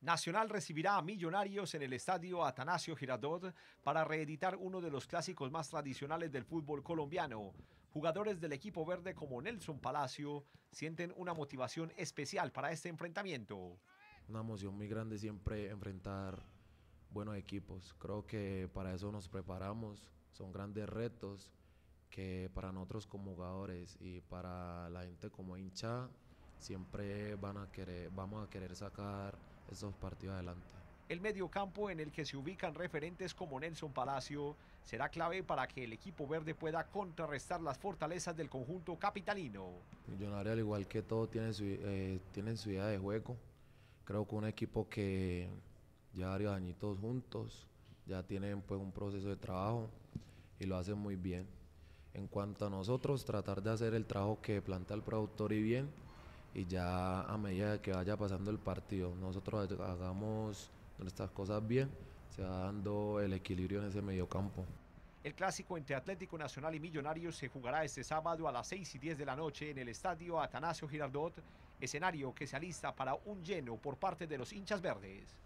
Nacional recibirá a Millonarios en el estadio Atanasio Girardot para reeditar uno de los clásicos más tradicionales del fútbol colombiano. Jugadores del equipo verde como Nelson Palacio sienten una motivación especial para este enfrentamiento. Una emoción muy grande siempre enfrentar buenos equipos. Creo que para eso nos preparamos. Son grandes retos que para nosotros como jugadores y para la gente como hincha siempre van a querer, vamos a querer sacar esos partidos adelante. El medio campo en el que se ubican referentes como Nelson Palacio será clave para que el equipo verde pueda contrarrestar las fortalezas del conjunto capitalino. Millonario, al igual que todo, tiene su, eh, tienen su idea de juego. Creo que un equipo que ya varios añitos juntos, ya tienen pues un proceso de trabajo y lo hacen muy bien. En cuanto a nosotros, tratar de hacer el trabajo que plantea el productor y bien y ya a medida que vaya pasando el partido, nosotros hagamos nuestras cosas bien, se va dando el equilibrio en ese mediocampo. El clásico entre Atlético Nacional y Millonarios se jugará este sábado a las 6 y 10 de la noche en el estadio Atanasio Girardot, escenario que se alista para un lleno por parte de los hinchas verdes.